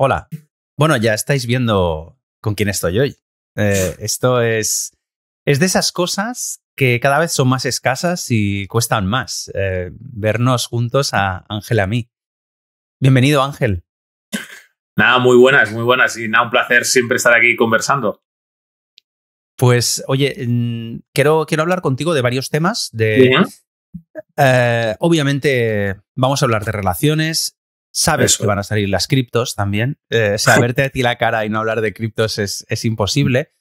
Hola. Bueno, ya estáis viendo con quién estoy hoy. Eh, esto es, es de esas cosas que cada vez son más escasas y cuestan más. Eh, vernos juntos a Ángel a mí. Bienvenido, Ángel. Nada, muy buenas, muy buenas. Y nada, un placer siempre estar aquí conversando. Pues, oye, mm, quiero, quiero hablar contigo de varios temas. De, eh, obviamente, vamos a hablar de relaciones, Sabes que van a salir las criptos también. Eh, Saberte a ti la cara y no hablar de criptos es, es imposible.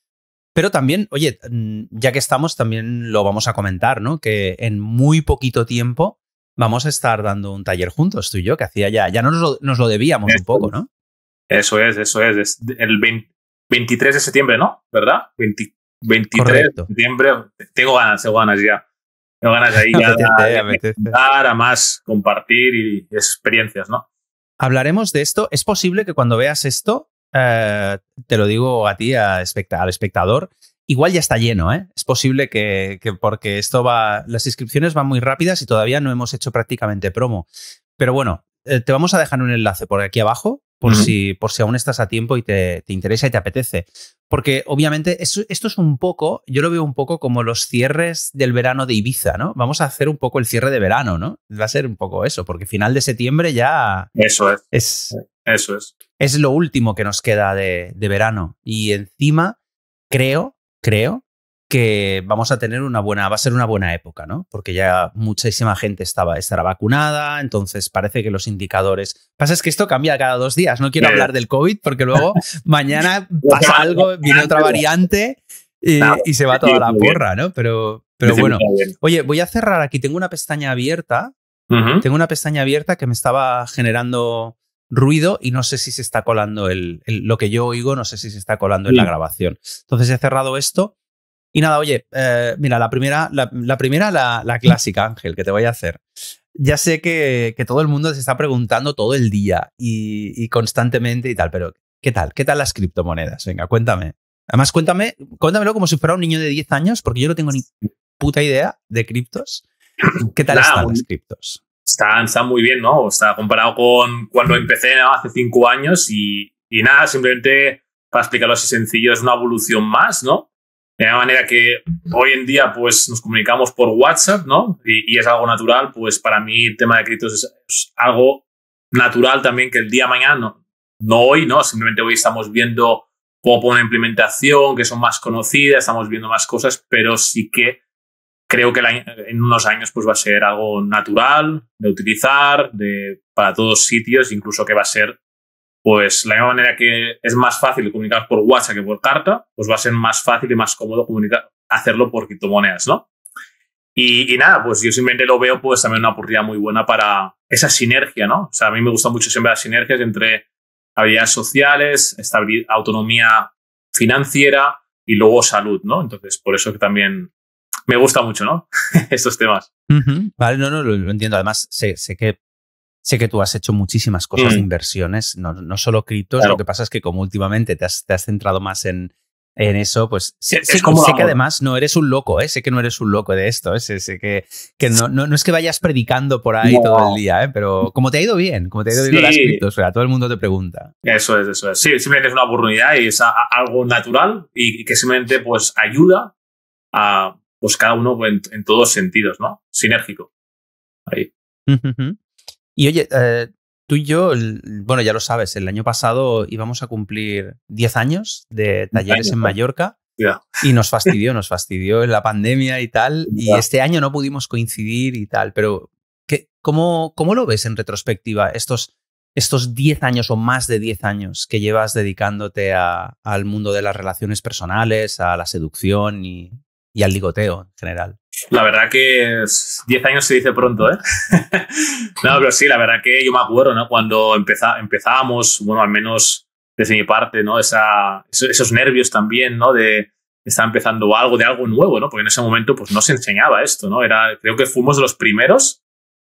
Pero también, oye, mm, ya que estamos, también lo vamos a comentar, ¿no? Que en muy poquito tiempo vamos a estar dando un taller juntos, tú y yo, que hacía ya, ya nos lo, nos lo debíamos un poco, ¿no? Eso es, eso es. el 23 de septiembre, ¿no? ¿Verdad? 23 de septiembre. Tengo ganas, tengo ganas ya. Tengo ganas ahí ya, ya, eh, a más, compartir y experiencias, ¿no? Hablaremos de esto. Es posible que cuando veas esto, eh, te lo digo a ti, al espectador, igual ya está lleno, ¿eh? Es posible que, porque esto va, las inscripciones van muy rápidas y todavía no hemos hecho prácticamente promo. Pero bueno, eh, te vamos a dejar un enlace por aquí abajo por, si, por si aún estás a tiempo y te, interesa y te apetece. Porque obviamente esto, es un poco, yo lo veo un poco como los cierres del verano de Ibiza, ¿no? Vamos a hacer un poco el cierre de verano, ¿no? Va a ser un poco eso, porque final de septiembre ya... Eso es. eso es. Es lo último que nos queda de, de verano. Y encima, creo, creo que vamos a tener una buena, va a ser una buena época, ¿no? Porque ya muchísima gente estaba, estará vacunada, entonces parece que los indicadores. Pasa es que esto cambia cada dos días. No quiero hablar del COVID porque luego mañana pasa algo, viene otra variante y, se va toda la porra, ¿no? Pero, pero bueno. Oye, voy a cerrar aquí. Tengo una pestaña abierta. Tengo una pestaña abierta que me estaba generando ruido y no sé si se está colando el, lo que yo oigo, no sé si se está colando en la grabación. Entonces he cerrado esto y nada, oye, eh, mira, la primera, la, primera, la, clásica, Ángel, que te voy a hacer. Ya sé que, todo el mundo se está preguntando todo el día y, constantemente y tal, pero ¿qué tal? ¿Qué tal las criptomonedas? Venga, cuéntame. Además, cuéntame, cuéntamelo como si fuera un niño de 10 años, porque yo no tengo ni puta idea de criptos. ¿Qué tal están las criptos? Están, muy bien, ¿no? está comparado con cuando mm. empecé hace 5 años y, y nada, simplemente para explicarlo así sencillo, es una evolución más, ¿no? De la manera que hoy en día pues, nos comunicamos por WhatsApp, ¿no? Y, es algo natural, pues para mí el tema de criptos es, algo natural también que el día mañana, no, hoy, ¿no? Simplemente hoy estamos viendo cómo una implementación, que son más conocidas, estamos viendo más cosas, pero sí que creo que en unos años pues va a ser algo natural de utilizar de, para todos sitios, incluso que va a ser pues la misma manera que es más fácil comunicar por WhatsApp que por carta, pues va a ser más fácil y más cómodo comunicar, hacerlo por criptomonedas, ¿no? Y, nada, pues yo simplemente lo veo pues también una oportunidad muy buena para esa sinergia, ¿no? O sea, a mí me gustan mucho siempre las sinergias entre habilidades sociales, autonomía financiera y luego salud, ¿no? Entonces, por eso que también me gusta mucho, ¿no? Estos temas. Vale, no, no, lo, entiendo. Además, sé, sé que Sé que tú has hecho muchísimas cosas de mm. inversiones, no, no solo criptos, lo que pasa es que como últimamente te has, centrado más en, en eso, pues sé, que además no eres un loco, ¿eh? sé que no eres un loco de esto, ¿eh? sé, que, que no, no, no, es que vayas predicando por ahí todo el día, ¿eh? pero como te ha ido bien, como te ha ido bien las criptos, o sea, todo el mundo te pregunta. Eso es, eso es. Sí, simplemente es una oportunidad y es algo natural y, que simplemente pues ayuda a pues cada uno en, todos sentidos, ¿no? Sinérgico. Ahí. Y oye, eh, tú y yo, bueno, ya lo sabes, el año pasado íbamos a cumplir 10 años de talleres en Mallorca. Y nos fastidió, nos fastidió en la pandemia y tal. Y este año no pudimos coincidir y tal. Pero, ¿qué, cómo, lo ves en retrospectiva estos, estos 10 años o más de 10 años que llevas dedicándote a, al mundo de las relaciones personales, a la seducción y, y al ligoteo en general? La verdad que 10 años se dice pronto, ¿eh? no, pero sí, la verdad que yo me acuerdo, ¿no? Cuando empezábamos, bueno, al menos desde mi parte, ¿no? Esa, esos, nervios también, ¿no? De estar empezando algo, de algo nuevo, ¿no? Porque en ese momento, pues no se enseñaba esto, ¿no? Era, creo que fuimos los primeros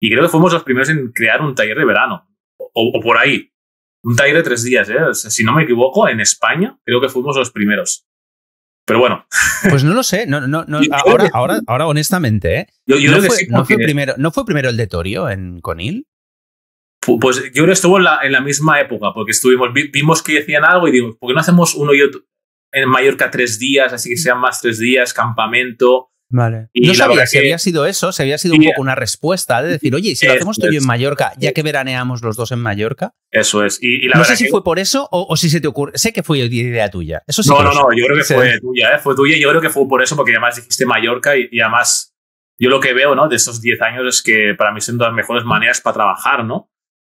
y creo que fuimos los primeros en crear un taller de verano, o, por ahí. Un taller de tres días, ¿eh? si no me equivoco, en España creo que fuimos los primeros. Pero bueno. Pues no lo sé. No, no, no. Ahora, ahora, ahora, honestamente, ¿eh? ¿No, fue, primero, ¿No fue primero el de Torio en Conil? Pues yo creo que estuvo en la, en la misma época, porque estuvimos, vimos que decían algo y digo, ¿por qué no hacemos uno y otro? En Mallorca tres días, así que sean más tres días, campamento, Vale. no sabía si había sido eso, si había sido un poco una respuesta de decir, oye, si lo eh, hacemos tú en Mallorca, ya eh, que veraneamos los dos en Mallorca. Eso es. Y, la no sé si fue por eso o, si se te ocurre. Sé que fue idea tuya. Eso no, no, no, yo creo que fue tuya, ¿eh? fue tuya. Yo creo que fue por eso, porque además dijiste Mallorca y, además yo lo que veo, ¿no? De estos 10 años es que para mí son las mejores maneras para trabajar, ¿no?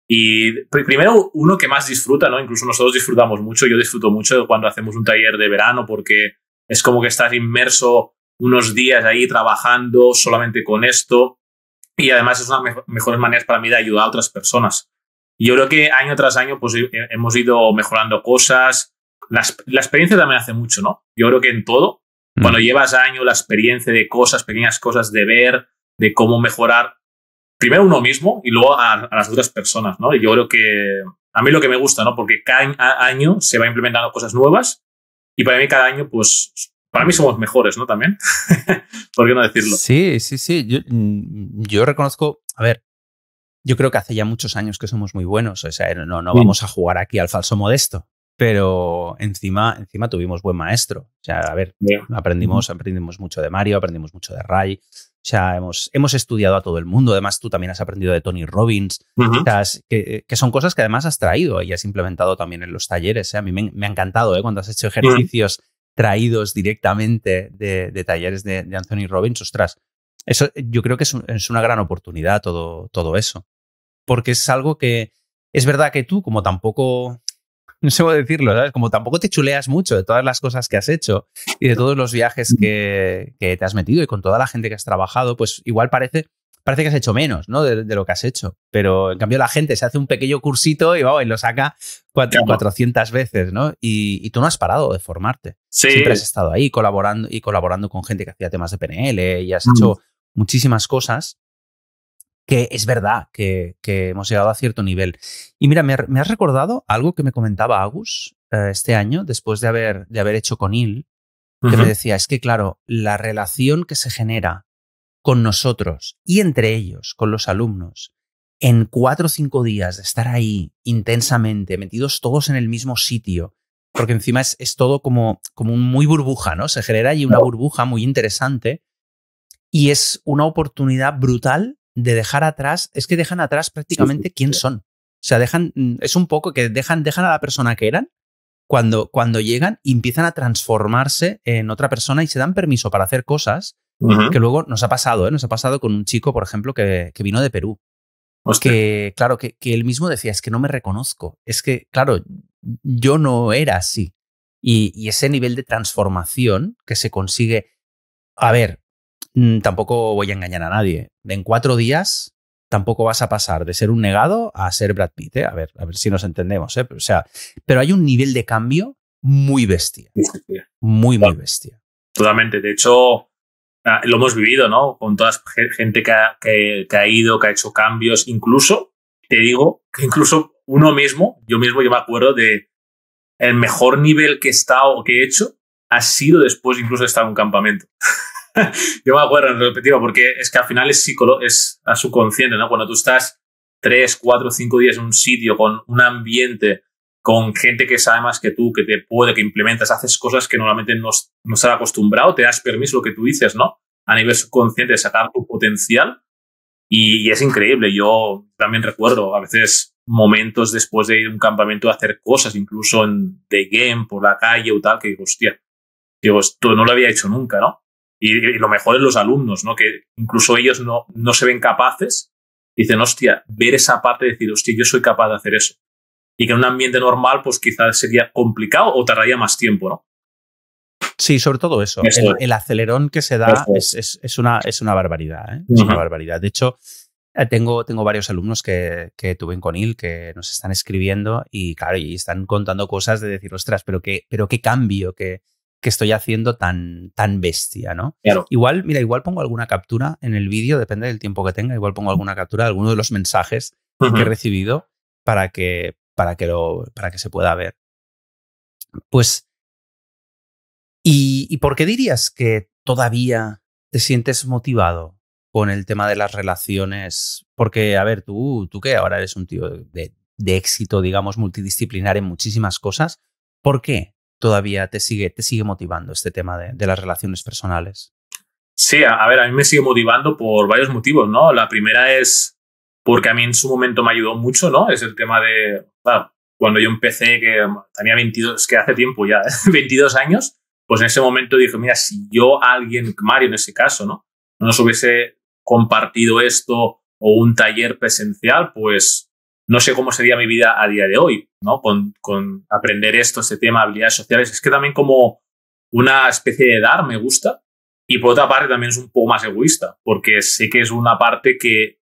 Y primero, uno que más disfruta, ¿no? Incluso nosotros disfrutamos mucho, yo disfruto mucho cuando hacemos un taller de verano porque es como que estás inmerso unos días ahí trabajando solamente con esto y además es una de las mejores maneras para mí de ayudar a otras personas. Yo creo que año tras año pues, hemos ido mejorando cosas. La, la experiencia también hace mucho, ¿no? Yo creo que en todo, mm. cuando llevas año la experiencia de cosas, pequeñas cosas, de ver, de cómo mejorar, primero uno mismo y luego a, las otras personas, ¿no? Y yo creo que a mí lo que me gusta, ¿no? Porque cada año se va implementando cosas nuevas y para mí cada año pues para mí somos mejores, ¿no? También. ¿Por qué no decirlo? Sí, sí, sí. Mm, yo, reconozco, a ver, yo creo que hace ya muchos años que somos muy buenos. O sea, eh, no, no mm. vamos a jugar aquí al falso modesto. Pero encima, encima tuvimos buen maestro. O sea, a ver, aprendimos, aprendimos mucho de Mario, aprendimos mucho de Ray. O sea, hemos, hemos estudiado a todo el mundo. Además, tú también has aprendido de Tony Robbins, eh, que, son cosas que además has traído y has implementado también en los talleres. ¿eh? A mí me, ha encantado ¿eh? cuando has hecho mm. ejercicios traídos directamente de, talleres de, Anthony Robbins, ostras, eso, eh, yo creo que es, una gran oportunidad todo, todo eso. Porque es algo que es verdad que tú, como tampoco, no sé cómo decirlo, ¿sabes? como tampoco te chuleas mucho de todas las cosas que has hecho y de todos los viajes que te has metido y con toda la gente que has trabajado, pues igual parece parece que has hecho menos, ¿no? De, lo que has hecho. Pero en cambio la gente se hace un pequeño cursito y, y lo saca cuatro, 400 veces, ¿no? Y, tú no has parado de formarte. Siempre has estado ahí colaborando y colaborando con gente que hacía temas de PNL y has mm. hecho muchísimas cosas que es verdad que, hemos llegado a cierto nivel. Y mira, me, has recordado algo que me comentaba Agus eh, este año, después de haber, de haber hecho con Il, que me decía, es que claro, la relación que se genera con nosotros y entre ellos, con los alumnos, en cuatro o cinco días de estar ahí intensamente, metidos todos en el mismo sitio, porque encima es, todo como, como muy burbuja, ¿no? Se genera allí una burbuja muy interesante y es una oportunidad brutal de dejar atrás, es que dejan atrás prácticamente quién son. O sea, dejan, mm, es un poco que dejan, a la persona que eran cuando, cuando llegan y empiezan a transformarse en otra persona y se dan permiso para hacer cosas que luego nos ha pasado, ¿eh? nos ha pasado con un chico, por ejemplo, que, que vino de Perú. Que, claro, que, que, él mismo decía, es que no me reconozco, es que, claro, yo no era así. Y, ese nivel de transformación que se consigue, a ver, mm, tampoco voy a engañar a nadie, en cuatro días tampoco vas a pasar de ser un negado a ser Brad Pitt, ¿eh? a, ver, a ver si nos entendemos, ¿eh? o sea, pero hay un nivel de cambio muy bestia, muy, muy bestia. Totalmente, de hecho, Ah, lo hemos vivido, ¿no? Con toda gente que ha, que, que ha ido, que ha hecho cambios, incluso, te digo, que incluso uno mismo, yo mismo yo me acuerdo de el mejor nivel que he estado o que he hecho ha sido después incluso de estar en un campamento. yo me acuerdo en repetido, porque es que al final es, psicolo es a su subconsciente, ¿no? Cuando tú estás tres, cuatro, cinco días en un sitio con un ambiente con gente que sabe más que tú, que te puede, que implementas, haces cosas que normalmente no, no estás acostumbrado, te das permiso lo que tú dices, ¿no? A nivel subconsciente, de sacar tu potencial. Y, es increíble. Yo también recuerdo a veces momentos después de ir a un campamento a hacer cosas, incluso en The Game, por la calle o tal, que digo, hostia, digo, esto no lo había hecho nunca, ¿no? Y, lo mejor es los alumnos, ¿no? Que incluso ellos no, no se ven capaces. Dicen, hostia, ver esa parte y decir, hostia, yo soy capaz de hacer eso y que en un ambiente normal pues quizás sería complicado o tardaría más tiempo, ¿no? Sí, sobre todo eso. el, acelerón que se da es, una, es una barbaridad. ¿eh? Es una barbaridad. De hecho, eh, tengo, tengo varios alumnos que, que, tuve en Conil que nos están escribiendo y, claro, y están contando cosas de decir, ostras, pero qué, pero qué cambio que, que estoy haciendo tan, tan bestia, ¿no? Igual, mira, igual pongo alguna captura en el vídeo, depende del tiempo que tenga, igual pongo alguna captura de alguno de los mensajes que he recibido para que, para que, lo, para que se pueda ver. Pues, ¿y, por qué dirías que todavía te sientes motivado con el tema de las relaciones? Porque, a ver, tú, tú que ahora eres un tío de, éxito, digamos, multidisciplinar en muchísimas cosas, ¿por qué todavía te sigue, te sigue motivando este tema de, las relaciones personales? Sí, a, ver, a mí me sigue motivando por varios motivos, ¿no? La primera es porque a mí en su momento me ayudó mucho, ¿no? Es el tema de, claro, ah, cuando yo empecé, que tenía 22, que hace tiempo ya, 22 ¿eh? años, pues en ese momento dije, mira, si yo alguien, Mario en ese caso, ¿no? No nos hubiese compartido esto o un taller presencial, pues no sé cómo sería mi vida a día de hoy, ¿no? Con, con aprender esto, este tema, habilidades sociales. Es que también como una especie de dar me gusta, y por otra parte también es un poco más egoísta, porque sé que es una parte que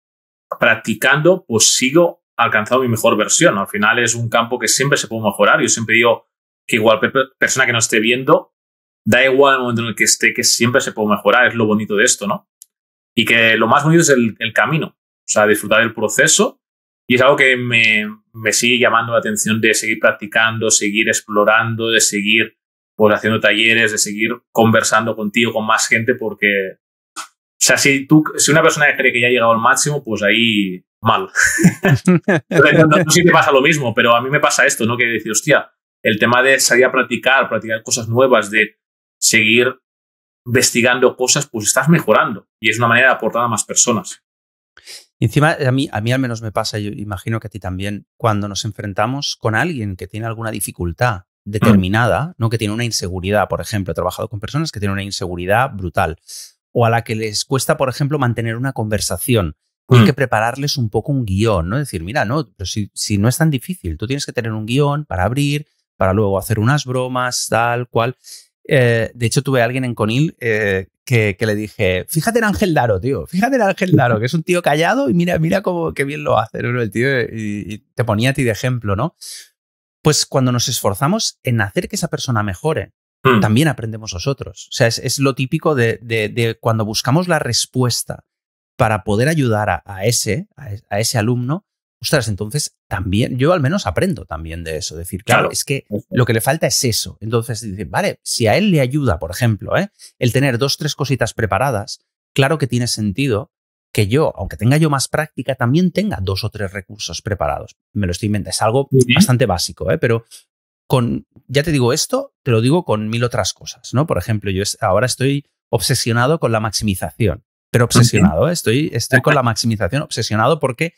practicando, pues sigo alcanzando mi mejor versión. Al final es un campo que siempre se puede mejorar. Yo siempre digo que igual persona que no esté viendo, da igual el momento en el que esté, que siempre se puede mejorar. Es lo bonito de esto, ¿no? Y que lo más bonito es el, camino. O sea, disfrutar del proceso. Y es algo que me, me, sigue llamando la atención de seguir practicando, seguir explorando, de seguir pues, haciendo talleres, de seguir conversando contigo, con más gente, porque o sea, si, tú, si una persona cree que ya ha llegado al máximo, pues ahí mal. no, sé si te pasa lo mismo, pero a mí me pasa esto, ¿no? Que decir, hostia, el tema de salir a practicar, practicar cosas nuevas, de seguir investigando cosas, pues estás mejorando y es una manera de aportar a más personas. encima, a mí, a mí al menos me pasa, yo imagino que a ti también, cuando nos enfrentamos con alguien que tiene alguna dificultad mm. determinada, ¿no? que tiene una inseguridad, por ejemplo, he trabajado con personas que tienen una inseguridad brutal o a la que les cuesta, por ejemplo, mantener una conversación. tienen Hay mm. que prepararles un poco un guión, ¿no? Decir, mira, no, pero si, si no es tan difícil, tú tienes que tener un guión para abrir, para luego hacer unas bromas, tal cual. Eh, de hecho, tuve a alguien en Conil eh, que, que, le dije, fíjate en Ángel Daro, tío, fíjate en Ángel Daro, que es un tío callado y mira, mira cómo qué bien lo hace, El tío y te ponía a ti de ejemplo, ¿no? Pues cuando nos esforzamos en hacer que esa persona mejore, Hmm. también aprendemos nosotros. O sea, es, lo típico de, cuando buscamos la respuesta para poder ayudar a, ese, e, a, ese alumno, ostras, entonces también, yo al menos aprendo también de eso. Decir, claro, es que lo que le falta es eso. Entonces, dice, vale, si a él le ayuda, por ejemplo, ¿eh? el tener dos, tres cositas preparadas, claro que tiene sentido que yo, aunque tenga yo más práctica, también tenga dos o tres recursos preparados. Me lo estoy inventando. Es algo bastante básico, ¿eh? pero, con, ya te digo esto, te lo digo con mil otras cosas, ¿no? Por ejemplo, yo ahora estoy obsesionado con la maximización, pero obsesionado, ¿eh? estoy, estoy con la maximización obsesionado porque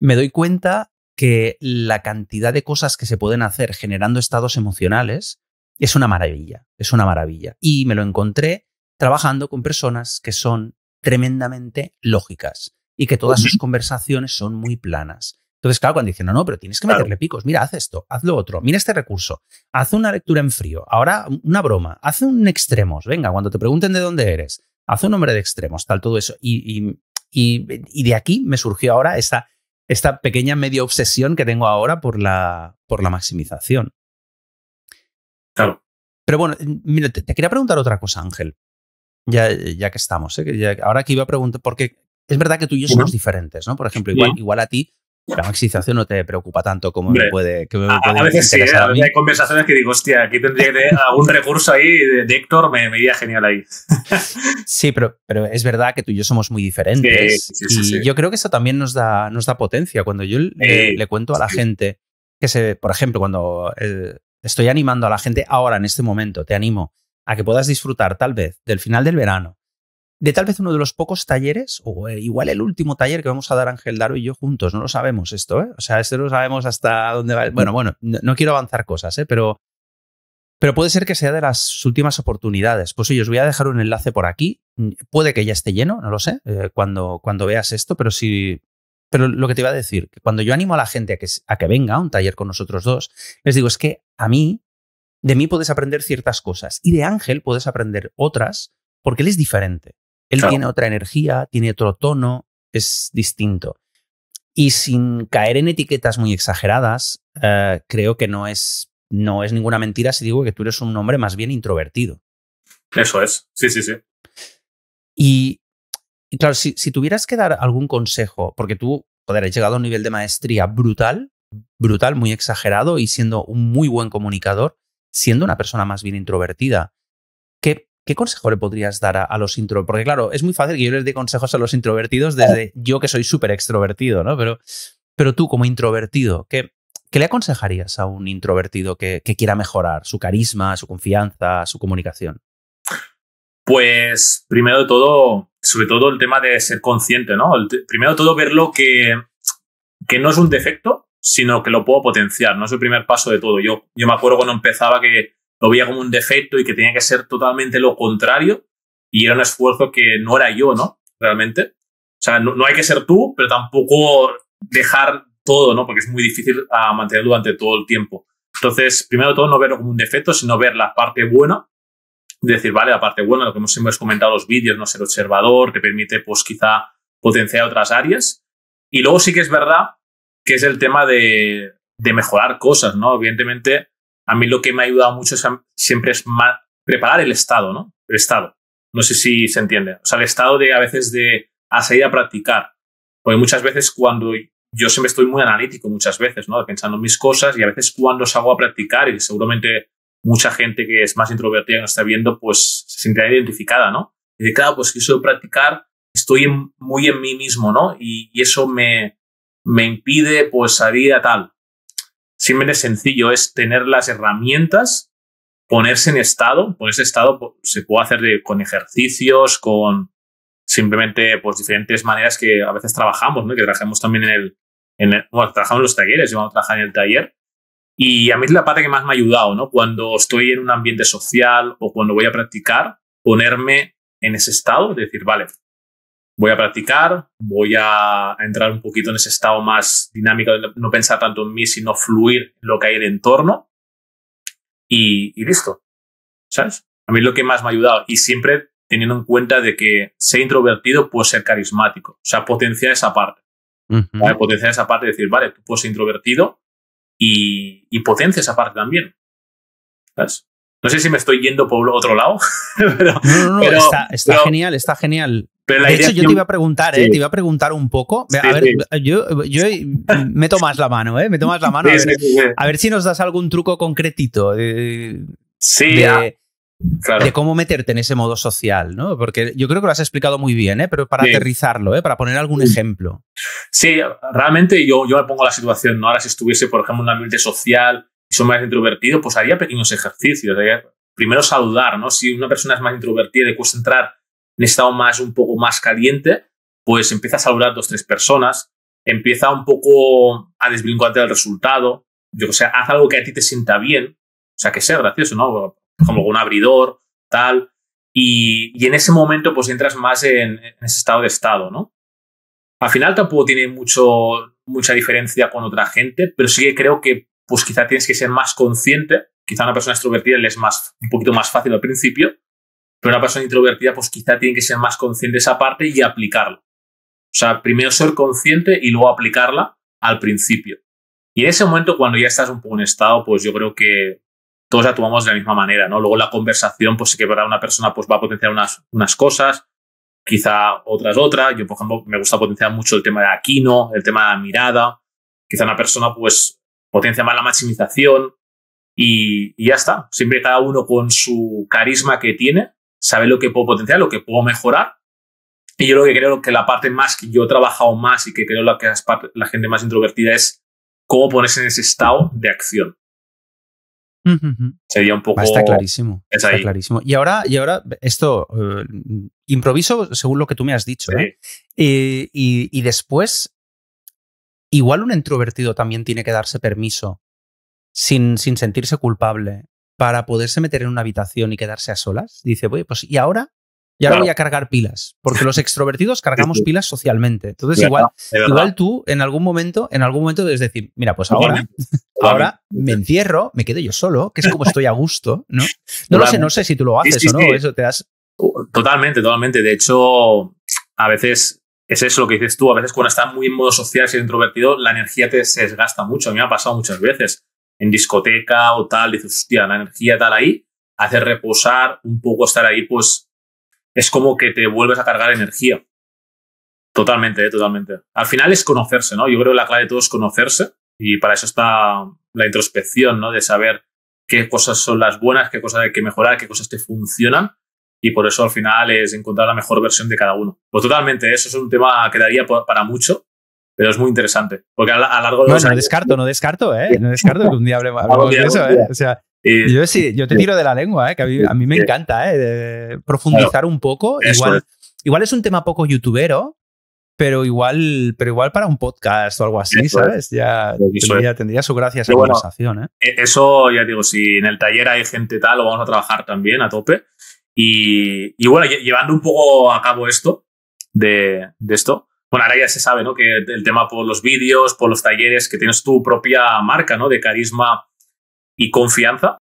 me doy cuenta que la cantidad de cosas que se pueden hacer generando estados emocionales es una maravilla, es una maravilla. Y me lo encontré trabajando con personas que son tremendamente lógicas y que todas sus conversaciones son muy planas entonces, claro, cuando dicen, no, no, pero tienes que meterle picos, mira, haz esto, haz lo otro, mira este recurso, haz una lectura en frío, ahora una broma, haz un extremos, venga, cuando te pregunten de dónde eres, haz un nombre de extremos, tal, todo eso. Y, de aquí me surgió ahora esta, esta pequeña media obsesión que tengo ahora por la, por la maximización. Pero bueno, mira, te, quería preguntar otra cosa, Ángel. Ya, ya que estamos, ¿eh? ahora que iba a preguntar, porque es verdad que tú y yo somos diferentes, ¿no? Por ejemplo, igual, igual a ti la maxización no te preocupa tanto como me puede, ¿eh? a, veces sí, hay conversaciones que digo, hostia, aquí tendría algún recurso ahí de, Héctor, me, iría genial ahí. sí, pero, pero es verdad que tú y yo somos muy diferentes. y yo creo que eso también nos da, nos da potencia. Cuando yo le, cuento a la gente que se, por ejemplo, cuando eh, estoy animando a la gente ahora en este momento, te animo a que puedas disfrutar tal vez del final del verano, de tal vez uno de los pocos talleres, o eh, igual el último taller que vamos a dar Ángel Daro y yo juntos. No lo sabemos esto, ¿eh? O sea, esto lo sabemos hasta dónde va. Bueno, bueno, no, quiero avanzar cosas, ¿eh? Pero, pero puede ser que sea de las últimas oportunidades. Pues sí, os voy a dejar un enlace por aquí. Mm, puede que ya esté lleno, no lo sé, eh, cuando, cuando veas esto, pero sí. Pero lo que te iba a decir, que cuando yo animo a la gente a que, a que venga a un taller con nosotros dos, les digo, es que a mí, de mí puedes aprender ciertas cosas y de Ángel puedes aprender otras porque él es diferente. Él tiene otra energía, tiene otro tono, es distinto. Y sin caer en etiquetas muy exageradas, eh, creo que no es, no es ninguna mentira si digo que tú eres un hombre más bien introvertido. Eso es, sí, sí, sí. Y, claro, si, tuvieras que dar algún consejo, porque tú, joder, has llegado a un nivel de maestría brutal, brutal, muy exagerado y siendo un muy buen comunicador, siendo una persona más bien introvertida, ¿Qué consejo le podrías dar a, los introvertidos? Porque claro, es muy fácil que yo les dé consejos a los introvertidos desde yo que soy súper extrovertido, ¿no? Pero, pero tú como introvertido, ¿qué, le aconsejarías a un introvertido que, que quiera mejorar su carisma, su confianza, su comunicación? Pues primero de todo, sobre todo el tema de ser consciente, ¿no? primero de todo verlo que, que no es un defecto, sino que lo puedo potenciar, ¿no? Es el primer paso de todo. Yo, yo me acuerdo cuando empezaba que lo veía como un defecto y que tenía que ser totalmente lo contrario y era un esfuerzo que no era yo, ¿no? Realmente. O sea, no, hay que ser tú, pero tampoco dejar todo, ¿no? Porque es muy difícil ah, mantenerlo durante todo el tiempo. Entonces, primero de todo, no verlo como un defecto, sino ver la parte buena. Decir, vale, la parte buena, lo que hemos, siempre comentado los vídeos, no ser observador, te permite, pues, quizá potenciar otras áreas. Y luego sí que es verdad que es el tema de, de mejorar cosas, ¿no? Evidentemente, a mí lo que me ha ayudado mucho siempre es preparar el estado, ¿no? El estado. No sé si se entiende. O sea, el estado de a veces de a salir a practicar. Porque muchas veces cuando yo me estoy muy analítico muchas veces, ¿no? Pensando en mis cosas y a veces cuando salgo a practicar y seguramente mucha gente que es más introvertida que está viendo, pues se sentirá identificada, ¿no? Y de claro, pues de practicar, estoy muy en mí mismo, ¿no? Y, eso me, me impide pues salir a tal. Simplemente sencillo, es tener las herramientas, ponerse en estado, por ese estado pues, se puede hacer con ejercicios, con simplemente pues diferentes maneras que a veces trabajamos, ¿no? que trabajamos también en el, trabajamos los talleres, yo vamos a trabajar en el taller, y a mí es la parte que más me ha ayudado, ¿no? Cuando estoy en un ambiente social o cuando voy a practicar, ponerme en ese estado, de decir, vale, voy a practicar, voy a entrar un poquito en ese estado más dinámico de no pensar tanto en mí, sino fluir lo que hay de entorno y, listo. ¿Sabes? A mí es lo que más me ha ayudado y siempre teniendo en cuenta de que ser introvertido puede ser carismático, o sea, potenciar esa parte. Uh Potenciar esa parte, decir, vale, tú puedes ser introvertido y, potencia esa parte también. ¿Sabes? No sé si me estoy yendo por otro lado, pero, pero, está, genial, está genial de hecho, yo te iba a preguntar, ¿eh? te iba a preguntar un poco. A ver, Yo, yo, tomas la mano, ¿eh? tomas la mano. A ver, si nos das algún truco concretito. Eh, ah, de, cómo meterte en ese modo social, ¿no? Porque yo creo que lo has explicado muy bien, ¿eh? Pero para aterrizarlo, Para poner algún ejemplo. Sí, realmente yo, yo me pongo la situación, ¿no? Ahora si estuviese, por ejemplo, en un ambiente social y soy más introvertido, pues haría pequeños ejercicios. primero saludar, ¿no? Si una persona es más introvertida y cuesta entrar en estado más, un poco más caliente, pues empiezas a saludar dos, tres personas, empieza un poco a desvincularte del resultado, yo, o sea, haz algo que a ti te sienta bien, o sea, que sea gracioso, ¿no? Como un abridor, tal, y, en ese momento pues entras más en, ese estado de estado, ¿no? Al final tampoco tiene mucho, mucha diferencia con otra gente, pero sí que creo que pues quizá tienes que ser más consciente, quizá a una persona extrovertida le es más, un poquito más fácil al principio, pero una persona introvertida, pues quizá tiene que ser más consciente de esa parte y aplicarla. O sea, primero ser consciente y luego aplicarla al principio. Y en ese momento, cuando ya estás un poco en estado, pues yo creo que todos actuamos de la misma manera, ¿no? Luego la conversación, pues sí que para una persona pues, va a potenciar unas, unas cosas, quizá otras otras. Yo, por ejemplo, me gusta potenciar mucho el tema de Aquino, el tema de la mirada. Quizá una persona, pues, potencia más la maximización y, y ya está. Siempre cada uno con su carisma que tiene saber lo que puedo potenciar, lo que puedo mejorar. Y yo lo que creo que la parte más que yo he trabajado más y que creo la que la gente más introvertida es cómo ponerse en ese estado de acción. Sería un poco. Ah, está clarísimo. está clarísimo. Y ahora, y ahora esto, eh, improviso según lo que tú me has dicho. ¿eh? Eh, y, y, después, igual un introvertido también tiene que darse permiso sin, sin sentirse culpable para poderse meter en una habitación y quedarse a solas. Dice, oye, pues y ahora, ya ahora voy a cargar pilas, porque los extrovertidos cargamos pilas socialmente. Entonces, igual, igual tú en algún momento, en algún momento debes decir, mira, pues ahora, ahora me encierro, me quedo yo solo, que es como estoy a gusto, ¿no? No lo sé, no sé si tú lo haces o no, eso te uh, Totalmente, totalmente. De hecho, a veces es eso lo que dices tú. A veces cuando estás muy en modo social, siendo introvertido, la energía te se desgasta mucho. A mí me ha pasado muchas veces en discoteca o tal, dices, hostia, la energía tal ahí, hace reposar un poco estar ahí, pues es como que te vuelves a cargar energía. Totalmente, eh, totalmente. Al final es conocerse, ¿no? Yo creo que la clave de todo es conocerse y para eso está la introspección, ¿no? De saber qué cosas son las buenas, qué cosas hay que mejorar, qué cosas te funcionan y por eso al final es encontrar la mejor versión de cada uno. Pues totalmente, eso es un tema que daría para mucho pero es muy interesante. Porque largo no, no descarto, no descarto, ¿eh? No descarto que un día hablemos, de eso, ¿eh? yo, te tiro de la lengua, ¿eh? Que a mí, me encanta, ¿eh? profundizar un poco. Igual es. igual es un tema poco youtubero, pero igual, pero igual para un podcast o algo así, ¿sabes? Ya tendría, su gracia esa conversación, ¿eh? E, eso, ya digo, si en el taller hay gente tal, lo vamos a trabajar también a tope. Y, bueno, llevando un poco a cabo esto, de esto, bueno, ahora ya se sabe, ¿no? Que el tema por los vídeos, por los talleres, que tienes tu propia marca, ¿no? De carisma y confianza.